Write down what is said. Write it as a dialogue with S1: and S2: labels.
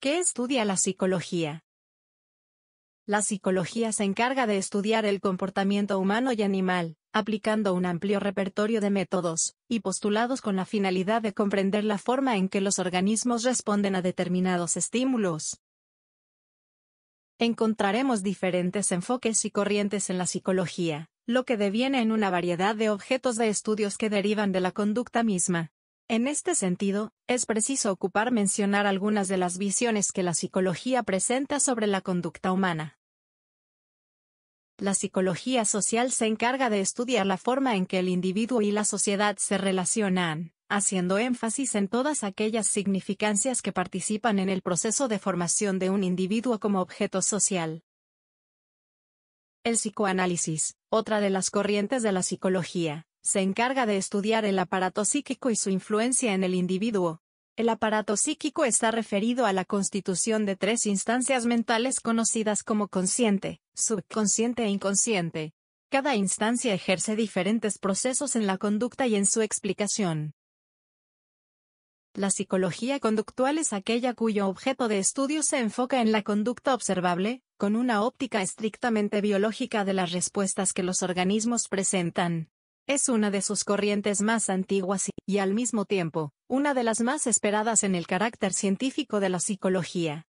S1: ¿Qué estudia la psicología?
S2: La psicología se encarga de estudiar el comportamiento humano y animal, aplicando un amplio repertorio de métodos y postulados con la finalidad de comprender la forma en que los organismos responden a determinados estímulos. Encontraremos diferentes enfoques y corrientes en la psicología, lo que deviene en una variedad de objetos de estudios que derivan de la conducta misma. En este sentido, es preciso ocupar mencionar algunas de las visiones que la psicología presenta sobre la conducta humana. La psicología social se encarga de estudiar la forma en que el individuo y la sociedad se relacionan, haciendo énfasis en todas aquellas significancias que participan en el proceso de formación de un individuo como objeto social. El psicoanálisis, otra de las corrientes de la psicología, se encarga de estudiar el aparato psíquico y su influencia en el individuo. El aparato psíquico está referido a la constitución de tres instancias mentales conocidas como consciente, subconsciente e inconsciente. Cada instancia ejerce diferentes procesos en la conducta y en su explicación. La psicología conductual es aquella cuyo objeto de estudio se enfoca en la conducta observable, con una óptica estrictamente biológica de las respuestas que los organismos presentan. Es una de sus corrientes más antiguas y, al mismo tiempo, una de las más esperadas en
S1: el carácter científico de la psicología.